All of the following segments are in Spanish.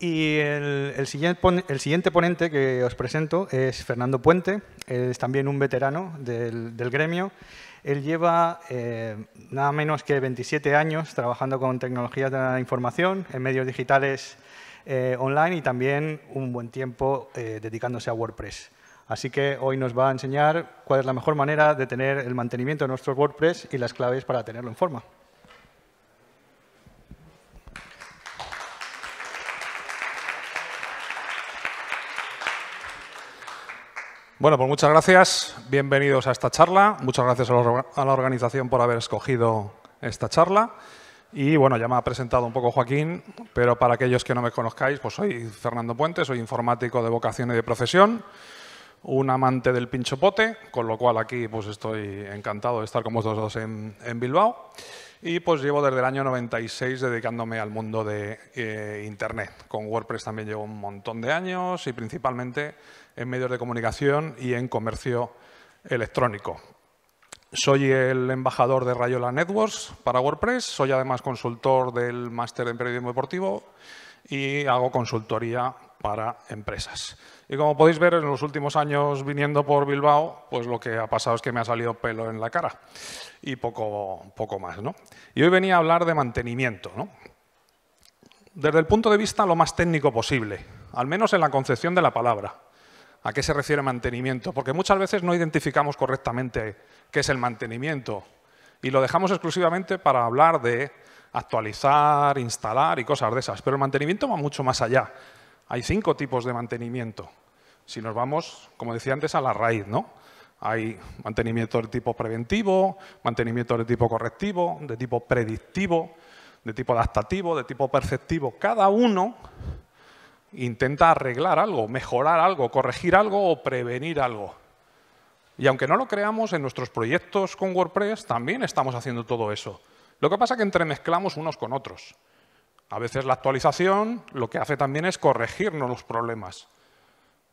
Y el, siguiente el, siguiente ponente que os presento es Fernando Puente, es también un veterano del, gremio. Él lleva eh, nada menos que 27 años trabajando con tecnologías de la información en medios digitales eh, online y también un buen tiempo eh, dedicándose a WordPress. Así que hoy nos va a enseñar cuál es la mejor manera de tener el mantenimiento de nuestro WordPress y las claves para tenerlo en forma. Bueno, pues muchas gracias. Bienvenidos a esta charla. Muchas gracias a la organización por haber escogido esta charla. Y bueno, ya me ha presentado un poco Joaquín, pero para aquellos que no me conozcáis, pues soy Fernando Puente, soy informático de vocación y de profesión, un amante del pincho pote, con lo cual aquí pues estoy encantado de estar con vosotros dos en, Bilbao. Y pues llevo desde el año 96 dedicándome al mundo de eh, Internet. Con WordPress también llevo un montón de años y principalmente en medios de comunicación y en comercio electrónico. Soy el embajador de Rayola Networks para WordPress, soy además consultor del máster en periodismo deportivo y hago consultoría para empresas. Y como podéis ver, en los últimos años viniendo por Bilbao, pues lo que ha pasado es que me ha salido pelo en la cara y poco, poco más. ¿no? Y hoy venía a hablar de mantenimiento, desde el punto de vista lo más técnico posible, al menos en la concepción de la palabra a qué se refiere mantenimiento, porque muchas veces no identificamos correctamente qué es el mantenimiento y lo dejamos exclusivamente para hablar de actualizar, instalar y cosas de esas. Pero el mantenimiento va mucho más allá. Hay cinco tipos de mantenimiento. Si nos vamos, como decía antes, a la raíz, ¿no? Hay mantenimiento de tipo preventivo, mantenimiento de tipo correctivo, de tipo predictivo, de tipo adaptativo, de tipo perceptivo. Cada uno intenta arreglar algo, mejorar algo, corregir algo o prevenir algo. Y aunque no lo creamos, en nuestros proyectos con WordPress también estamos haciendo todo eso. Lo que pasa es que entremezclamos unos con otros. A veces la actualización lo que hace también es corregirnos los problemas.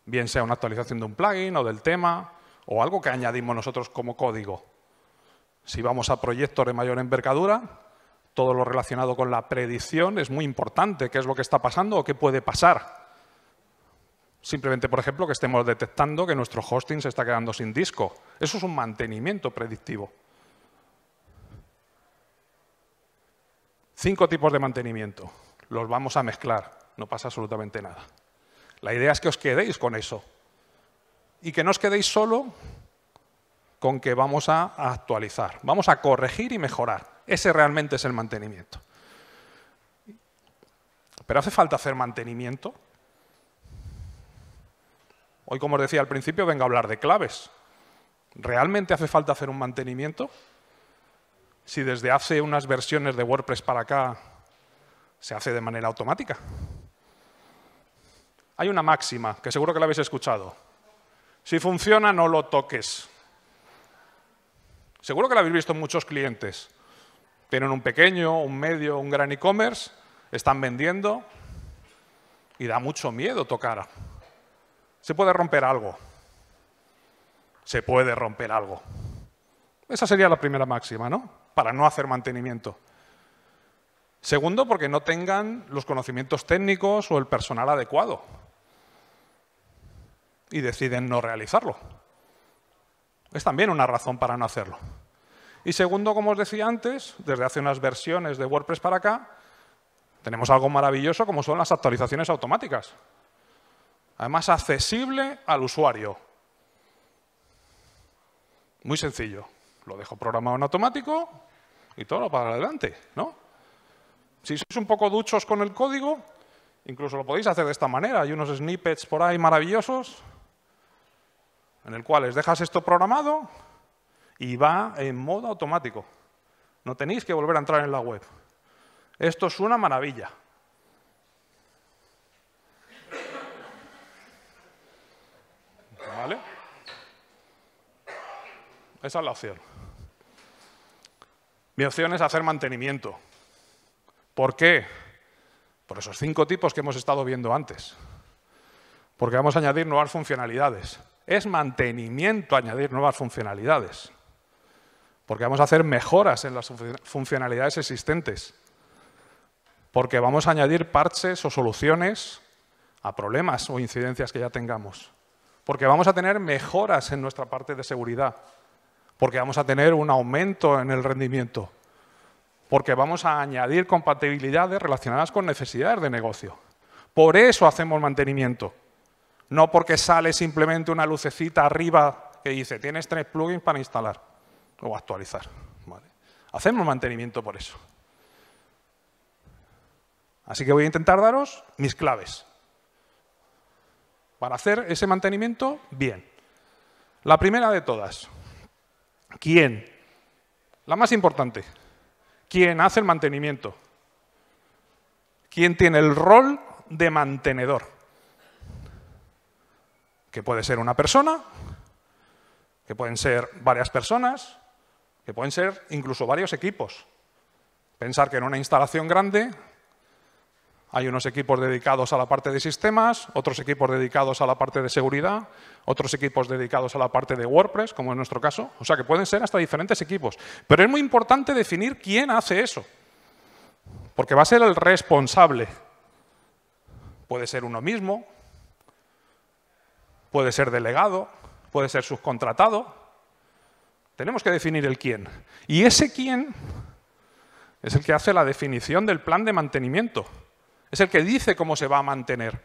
Bien sea una actualización de un plugin o del tema o algo que añadimos nosotros como código. Si vamos a proyectos de mayor envergadura, todo lo relacionado con la predicción es muy importante, qué es lo que está pasando o qué puede pasar. Simplemente, por ejemplo, que estemos detectando que nuestro hosting se está quedando sin disco. Eso es un mantenimiento predictivo. Cinco tipos de mantenimiento. Los vamos a mezclar. No pasa absolutamente nada. La idea es que os quedéis con eso. Y que no os quedéis solo con que vamos a actualizar. Vamos a corregir y mejorar. Ese realmente es el mantenimiento. Pero hace falta hacer mantenimiento. Hoy, como os decía al principio, vengo a hablar de claves. ¿Realmente hace falta hacer un mantenimiento? Si desde hace unas versiones de WordPress para acá se hace de manera automática. Hay una máxima que seguro que la habéis escuchado. Si funciona, no lo toques. Seguro que la habéis visto en muchos clientes tienen un pequeño, un medio, un gran e-commerce, están vendiendo y da mucho miedo tocar. Se puede romper algo. Se puede romper algo. Esa sería la primera máxima, ¿no? Para no hacer mantenimiento. Segundo, porque no tengan los conocimientos técnicos o el personal adecuado. Y deciden no realizarlo. Es también una razón para no hacerlo. Y segundo, como os decía antes, desde hace unas versiones de WordPress para acá, tenemos algo maravilloso como son las actualizaciones automáticas. Además, accesible al usuario. Muy sencillo. Lo dejo programado en automático y todo lo para adelante, ¿no? Si sois un poco duchos con el código, incluso lo podéis hacer de esta manera. Hay unos snippets por ahí maravillosos en el cuales dejas esto programado y va en modo automático. No tenéis que volver a entrar en la web. Esto es una maravilla. ¿Vale? Esa es la opción. Mi opción es hacer mantenimiento. ¿Por qué? Por esos cinco tipos que hemos estado viendo antes. Porque vamos a añadir nuevas funcionalidades. Es mantenimiento añadir nuevas funcionalidades porque vamos a hacer mejoras en las funcionalidades existentes, porque vamos a añadir parches o soluciones a problemas o incidencias que ya tengamos, porque vamos a tener mejoras en nuestra parte de seguridad, porque vamos a tener un aumento en el rendimiento, porque vamos a añadir compatibilidades relacionadas con necesidades de negocio. Por eso hacemos mantenimiento, no porque sale simplemente una lucecita arriba que dice tienes tres plugins para instalar o actualizar. ¿vale? Hacemos mantenimiento por eso. Así que voy a intentar daros mis claves para hacer ese mantenimiento bien. La primera de todas. ¿Quién? La más importante. ¿Quién hace el mantenimiento? ¿Quién tiene el rol de mantenedor? Que puede ser una persona, que pueden ser varias personas, que pueden ser incluso varios equipos. Pensar que en una instalación grande hay unos equipos dedicados a la parte de sistemas, otros equipos dedicados a la parte de seguridad, otros equipos dedicados a la parte de WordPress, como en nuestro caso. O sea que pueden ser hasta diferentes equipos. Pero es muy importante definir quién hace eso, porque va a ser el responsable. Puede ser uno mismo, puede ser delegado, puede ser subcontratado, tenemos que definir el quién. Y ese quién es el que hace la definición del plan de mantenimiento. Es el que dice cómo se va a mantener.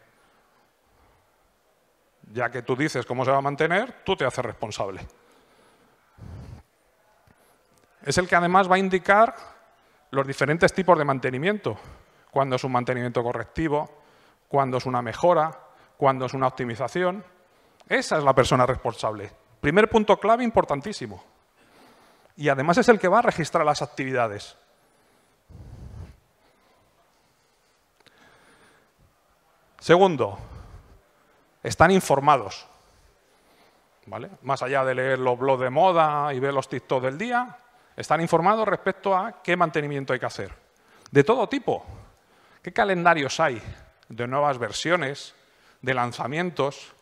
Ya que tú dices cómo se va a mantener, tú te haces responsable. Es el que además va a indicar los diferentes tipos de mantenimiento. Cuando es un mantenimiento correctivo, cuando es una mejora, cuando es una optimización. Esa es la persona responsable. Primer punto clave importantísimo y además es el que va a registrar las actividades. Segundo, están informados. ¿Vale? Más allá de leer los blogs de moda y ver los TikTok del día, están informados respecto a qué mantenimiento hay que hacer. De todo tipo. ¿Qué calendarios hay de nuevas versiones, de lanzamientos?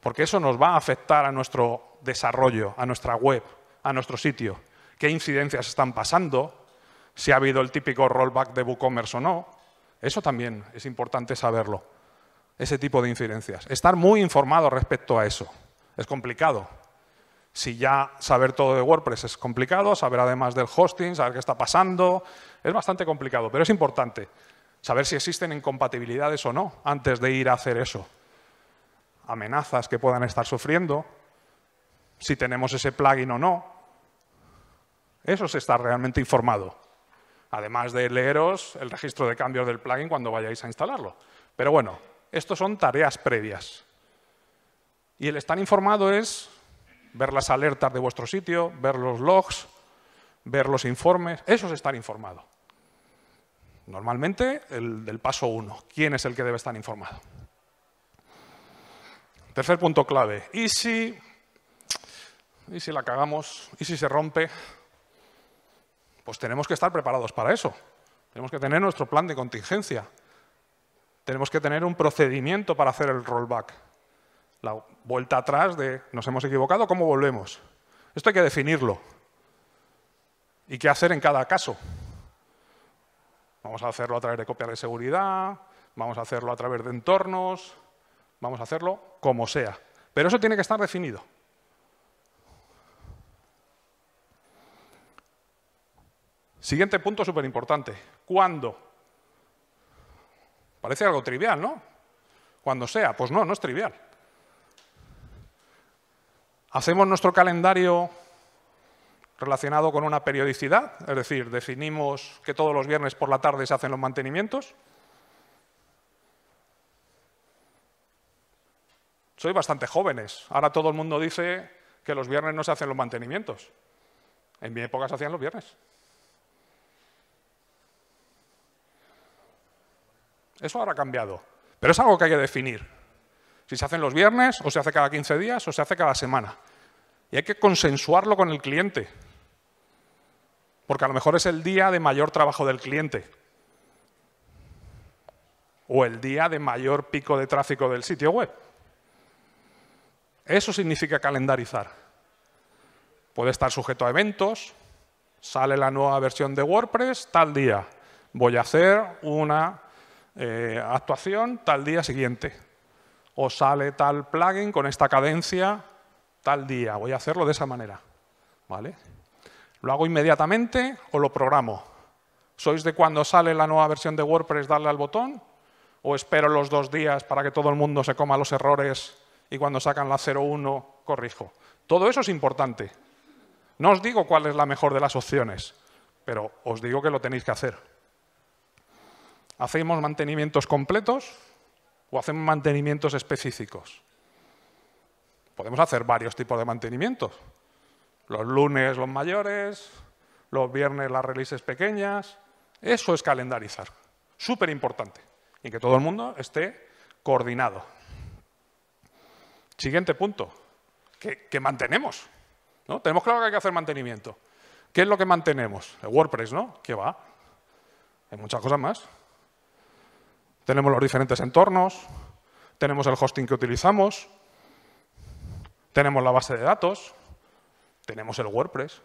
Porque eso nos va a afectar a nuestro desarrollo, a nuestra web, a nuestro sitio, qué incidencias están pasando, si ha habido el típico rollback de WooCommerce o no. Eso también es importante saberlo, ese tipo de incidencias. Estar muy informado respecto a eso. Es complicado. Si ya saber todo de WordPress es complicado, saber además del hosting, saber qué está pasando, es bastante complicado, pero es importante saber si existen incompatibilidades o no antes de ir a hacer eso. Amenazas que puedan estar sufriendo, si tenemos ese plugin o no. Eso es está realmente informado. Además de leeros el registro de cambios del plugin cuando vayáis a instalarlo. Pero bueno, esto son tareas previas. Y el estar informado es ver las alertas de vuestro sitio, ver los logs, ver los informes. Eso es estar informado. Normalmente, el del paso uno. ¿Quién es el que debe estar informado? Tercer punto clave. ¿Y si ¿Y si la cagamos? ¿Y si se rompe? Pues tenemos que estar preparados para eso. Tenemos que tener nuestro plan de contingencia. Tenemos que tener un procedimiento para hacer el rollback. La vuelta atrás de nos hemos equivocado, ¿cómo volvemos? Esto hay que definirlo. ¿Y qué hacer en cada caso? Vamos a hacerlo a través de copias de seguridad, vamos a hacerlo a través de entornos, vamos a hacerlo como sea. Pero eso tiene que estar definido. Siguiente punto súper importante. ¿Cuándo? Parece algo trivial, ¿no? Cuando sea. Pues no, no es trivial. Hacemos nuestro calendario relacionado con una periodicidad, es decir, definimos que todos los viernes por la tarde se hacen los mantenimientos. Soy bastante jóvenes. Ahora todo el mundo dice que los viernes no se hacen los mantenimientos. En mi época se hacían los viernes. Eso ahora ha cambiado. Pero es algo que hay que definir. Si se hacen los viernes, o se hace cada 15 días, o se hace cada semana. Y hay que consensuarlo con el cliente. Porque a lo mejor es el día de mayor trabajo del cliente. O el día de mayor pico de tráfico del sitio web. Eso significa calendarizar. Puede estar sujeto a eventos. Sale la nueva versión de WordPress tal día. Voy a hacer una eh, actuación tal día siguiente. O sale tal plugin con esta cadencia tal día. Voy a hacerlo de esa manera. ¿Vale? ¿Lo hago inmediatamente o lo programo? ¿Sois de cuando sale la nueva versión de WordPress darle al botón? ¿O espero los dos días para que todo el mundo se coma los errores y cuando sacan la 01 corrijo? Todo eso es importante. No os digo cuál es la mejor de las opciones, pero os digo que lo tenéis que hacer. ¿Hacemos mantenimientos completos o hacemos mantenimientos específicos? Podemos hacer varios tipos de mantenimientos. Los lunes los mayores, los viernes las releases pequeñas. Eso es calendarizar. Súper importante. Y que todo el mundo esté coordinado. Siguiente punto. ¿Qué, mantenemos? ¿No? Tenemos claro que hay que hacer mantenimiento. ¿Qué es lo que mantenemos? El WordPress, ¿no? ¿Qué va? Hay muchas cosas más tenemos los diferentes entornos, tenemos el hosting que utilizamos, tenemos la base de datos, tenemos el WordPress,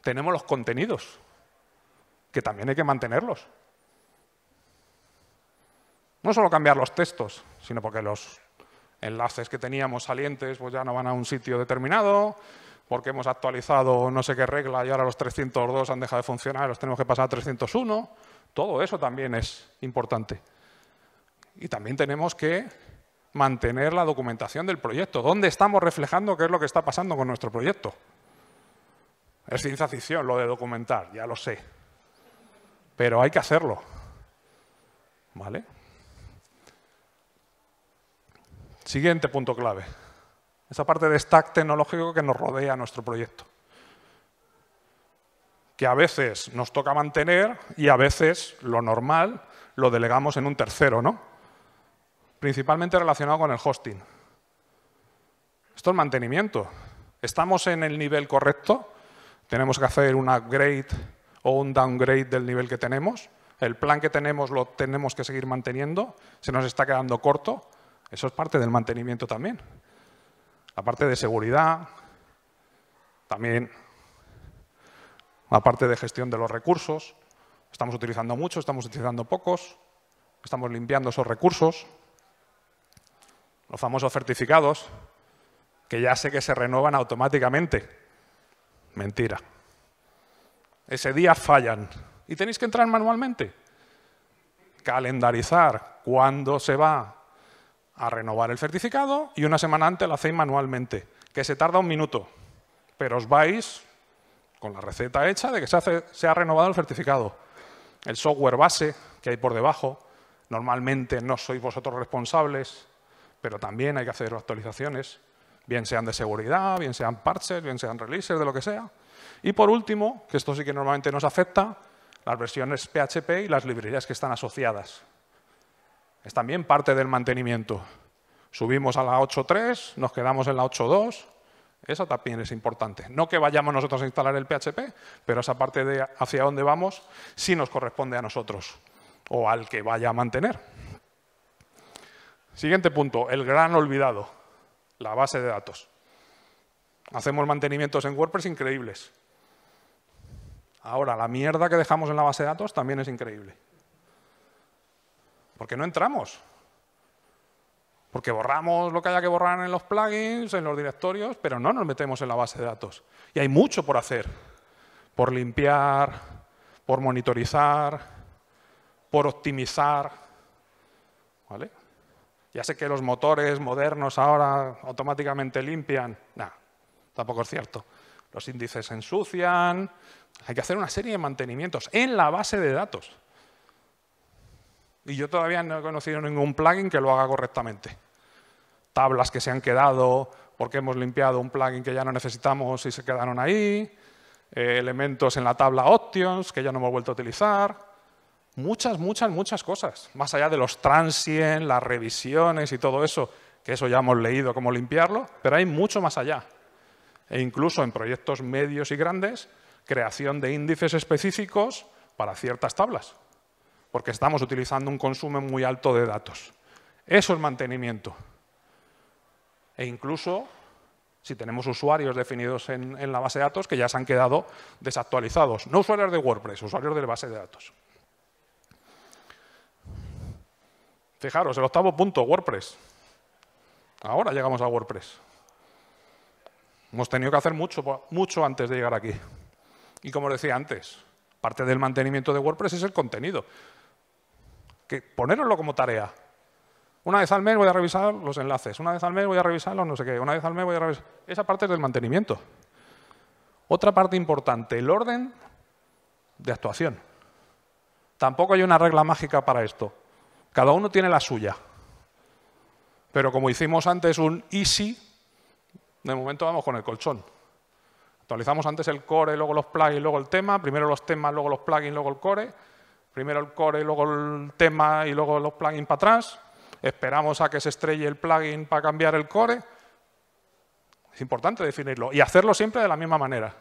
tenemos los contenidos, que también hay que mantenerlos. No solo cambiar los textos, sino porque los enlaces que teníamos salientes pues ya no van a un sitio determinado, porque hemos actualizado no sé qué regla y ahora los 302 han dejado de funcionar, los tenemos que pasar a 301. Todo eso también es importante. Y también tenemos que mantener la documentación del proyecto. ¿Dónde estamos reflejando qué es lo que está pasando con nuestro proyecto? Es ciencia ficción lo de documentar, ya lo sé. Pero hay que hacerlo. ¿Vale? Siguiente punto clave esa parte de stack tecnológico que nos rodea nuestro proyecto. Que a veces nos toca mantener y a veces lo normal lo delegamos en un tercero, ¿no? Principalmente relacionado con el hosting. Esto es mantenimiento. ¿Estamos en el nivel correcto? ¿Tenemos que hacer un upgrade o un downgrade del nivel que tenemos? ¿El plan que tenemos lo tenemos que seguir manteniendo? ¿Se nos está quedando corto? Eso es parte del mantenimiento también la parte de seguridad, también la parte de gestión de los recursos. Estamos utilizando muchos, estamos utilizando pocos, estamos limpiando esos recursos. Los famosos certificados, que ya sé que se renuevan automáticamente. Mentira. Ese día fallan y tenéis que entrar manualmente. Calendarizar cuándo se va, a renovar el certificado y una semana antes lo hacéis manualmente, que se tarda un minuto, pero os vais con la receta hecha de que se, se ha renovado el certificado. El software base que hay por debajo, normalmente no sois vosotros responsables, pero también hay que hacer actualizaciones, bien sean de seguridad, bien sean parches, bien sean releases, de lo que sea. Y por último, que esto sí que normalmente nos afecta, las versiones PHP y las librerías que están asociadas es también parte del mantenimiento. Subimos a la 8.3, nos quedamos en la 8.2, eso también es importante. No que vayamos nosotros a instalar el PHP, pero esa parte de hacia dónde vamos sí nos corresponde a nosotros o al que vaya a mantener. Siguiente punto, el gran olvidado, la base de datos. Hacemos mantenimientos en WordPress increíbles. Ahora, la mierda que dejamos en la base de datos también es increíble. Porque no entramos. Porque borramos lo que haya que borrar en los plugins, en los directorios, pero no nos metemos en la base de datos. Y hay mucho por hacer. Por limpiar, por monitorizar, por optimizar. ¿Vale? Ya sé que los motores modernos ahora automáticamente limpian. No, tampoco es cierto. Los índices ensucian. Hay que hacer una serie de mantenimientos en la base de datos. Y yo todavía no he conocido ningún plugin que lo haga correctamente. Tablas que se han quedado porque hemos limpiado un plugin que ya no necesitamos y se quedaron ahí. Eh, elementos en la tabla options que ya no hemos vuelto a utilizar. Muchas, muchas, muchas cosas. Más allá de los transient, las revisiones y todo eso, que eso ya hemos leído cómo limpiarlo, pero hay mucho más allá. E incluso en proyectos medios y grandes, creación de índices específicos para ciertas tablas porque estamos utilizando un consumo muy alto de datos. Eso es mantenimiento. E incluso si tenemos usuarios definidos en, la base de datos que ya se han quedado desactualizados. No usuarios de WordPress, usuarios de la base de datos. Fijaros, el octavo punto, WordPress. Ahora llegamos a WordPress. Hemos tenido que hacer mucho, mucho antes de llegar aquí. Y como decía antes, parte del mantenimiento de WordPress es el contenido que poneroslo como tarea. Una vez al mes voy a revisar los enlaces, una vez al mes voy a revisar los no sé qué, una vez al mes voy a revisar... Esa parte es del mantenimiento. Otra parte importante, el orden de actuación. Tampoco hay una regla mágica para esto. Cada uno tiene la suya. Pero como hicimos antes un easy, de momento vamos con el colchón. Actualizamos antes el core, luego los plugins, luego el tema, primero los temas, luego los plugins, luego el core Primero el core, luego el tema y luego los plugins para atrás. Esperamos a que se estrelle el plugin para cambiar el core. Es importante definirlo y hacerlo siempre de la misma manera.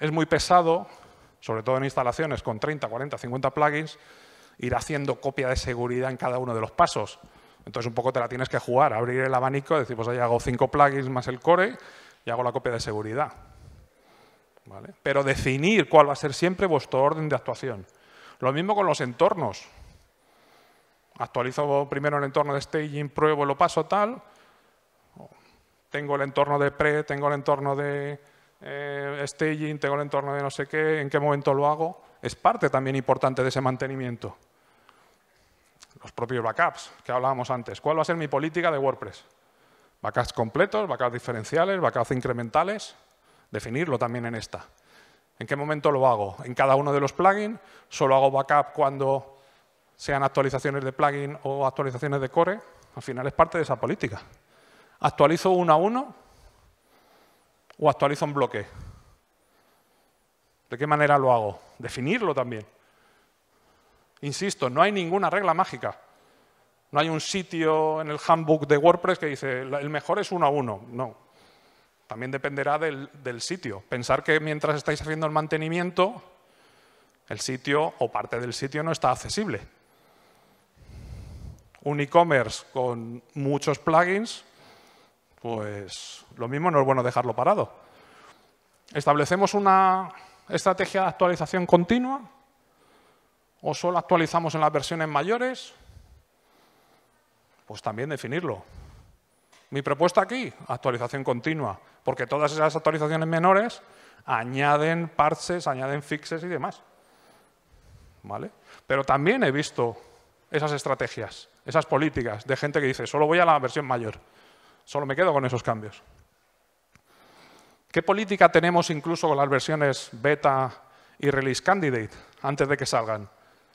Es muy pesado, sobre todo en instalaciones con 30, 40, 50 plugins, ir haciendo copia de seguridad en cada uno de los pasos. Entonces un poco te la tienes que jugar, abrir el abanico, decir, pues ahí hago cinco plugins más el core y hago la copia de seguridad. Pero definir cuál va a ser siempre vuestro orden de actuación. Lo mismo con los entornos. Actualizo primero el entorno de staging, pruebo, lo paso tal. Tengo el entorno de pre, tengo el entorno de eh, staging, tengo el entorno de no sé qué, en qué momento lo hago. Es parte también importante de ese mantenimiento. Los propios backups que hablábamos antes. ¿Cuál va a ser mi política de WordPress? Backups completos, backups diferenciales, backups incrementales. Definirlo también en esta. ¿En qué momento lo hago? ¿En cada uno de los plugins? ¿Solo hago backup cuando sean actualizaciones de plugin o actualizaciones de core? Al final es parte de esa política. ¿Actualizo uno a uno o actualizo en bloque? ¿De qué manera lo hago? Definirlo también. Insisto, no hay ninguna regla mágica. No hay un sitio en el handbook de WordPress que dice el mejor es uno a uno. No, también dependerá del, sitio. Pensar que mientras estáis haciendo el mantenimiento, el sitio o parte del sitio no está accesible. Un e-commerce con muchos plugins, pues lo mismo no es bueno dejarlo parado. ¿Establecemos una estrategia de actualización continua? ¿O solo actualizamos en las versiones mayores? Pues también definirlo. Mi propuesta aquí, actualización continua, porque todas esas actualizaciones menores añaden parches, añaden fixes y demás. ¿Vale? Pero también he visto esas estrategias, esas políticas de gente que dice, solo voy a la versión mayor, solo me quedo con esos cambios. ¿Qué política tenemos incluso con las versiones beta y release candidate antes de que salgan?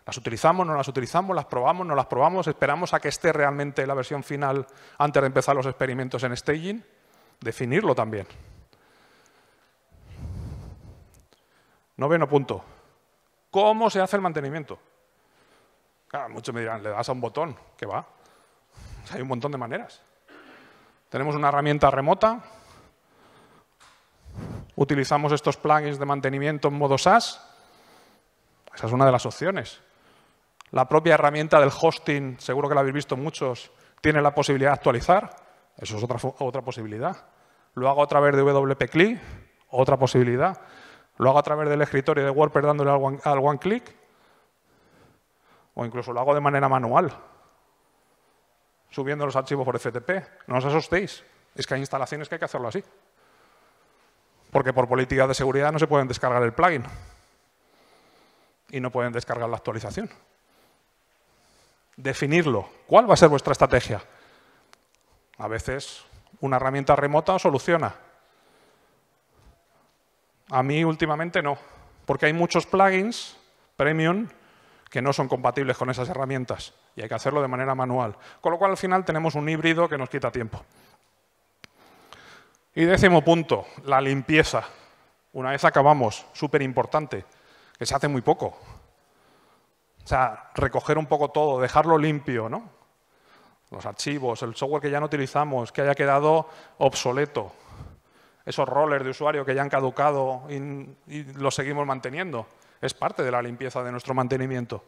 Las utilizamos, no las utilizamos, las probamos, no las probamos, esperamos a que esté realmente la versión final antes de empezar los experimentos en staging. Definirlo también. Noveno punto. ¿Cómo se hace el mantenimiento? muchos me dirán, le das a un botón, que va. hay un montón de maneras. Tenemos una herramienta remota, utilizamos estos plugins de mantenimiento en modo SaaS. Esa es una de las opciones. La propia herramienta del hosting, seguro que la habéis visto muchos, tiene la posibilidad de actualizar. Eso es otra, posibilidad. Lo hago a través de WP otra posibilidad. Lo hago a través del escritorio de WordPress dándole al one, click. O incluso lo hago de manera manual, subiendo los archivos por FTP. No os asustéis. Es que hay instalaciones que hay que hacerlo así. Porque por políticas de seguridad no se pueden descargar el plugin. Y no pueden descargar la actualización definirlo. ¿Cuál va a ser vuestra estrategia? A veces una herramienta remota soluciona. A mí últimamente no, porque hay muchos plugins premium que no son compatibles con esas herramientas y hay que hacerlo de manera manual. Con lo cual al final tenemos un híbrido que nos quita tiempo. Y décimo punto, la limpieza. Una vez acabamos, súper importante, que se hace muy poco. O sea, recoger un poco todo, dejarlo limpio, ¿no? Los archivos, el software que ya no utilizamos, que haya quedado obsoleto, esos rollers de usuario que ya han caducado y, los seguimos manteniendo. Es parte de la limpieza de nuestro mantenimiento.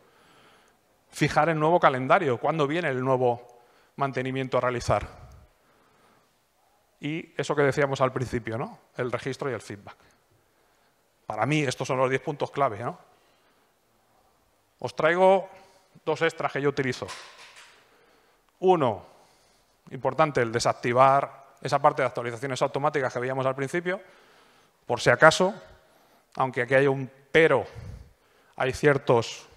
Fijar el nuevo calendario, cuándo viene el nuevo mantenimiento a realizar. Y eso que decíamos al principio, ¿no? El registro y el feedback. Para mí estos son los 10 puntos clave, ¿no? Os traigo dos extras que yo utilizo. Uno, importante, el desactivar esa parte de actualizaciones automáticas que veíamos al principio, por si acaso, aunque aquí hay un pero, hay ciertos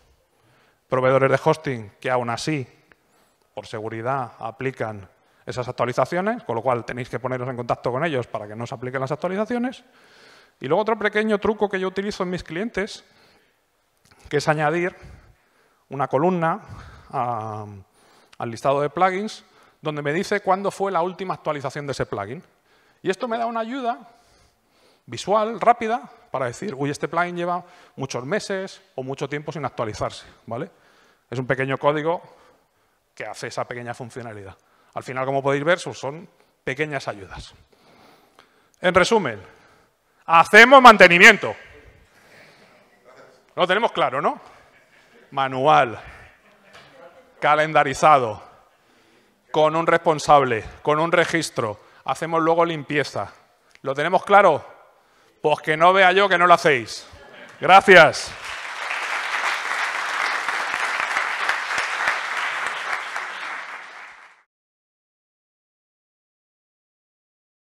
proveedores de hosting que aún así, por seguridad, aplican esas actualizaciones, con lo cual tenéis que poneros en contacto con ellos para que no se apliquen las actualizaciones. Y luego otro pequeño truco que yo utilizo en mis clientes que es añadir una columna al listado de plugins donde me dice cuándo fue la última actualización de ese plugin. Y esto me da una ayuda visual, rápida, para decir, uy, este plugin lleva muchos meses o mucho tiempo sin actualizarse. ¿vale? Es un pequeño código que hace esa pequeña funcionalidad. Al final, como podéis ver, son pequeñas ayudas. En resumen, hacemos mantenimiento. Lo tenemos claro, ¿no? Manual, calendarizado, con un responsable, con un registro. Hacemos luego limpieza. ¿Lo tenemos claro? Pues que no vea yo que no lo hacéis. Gracias.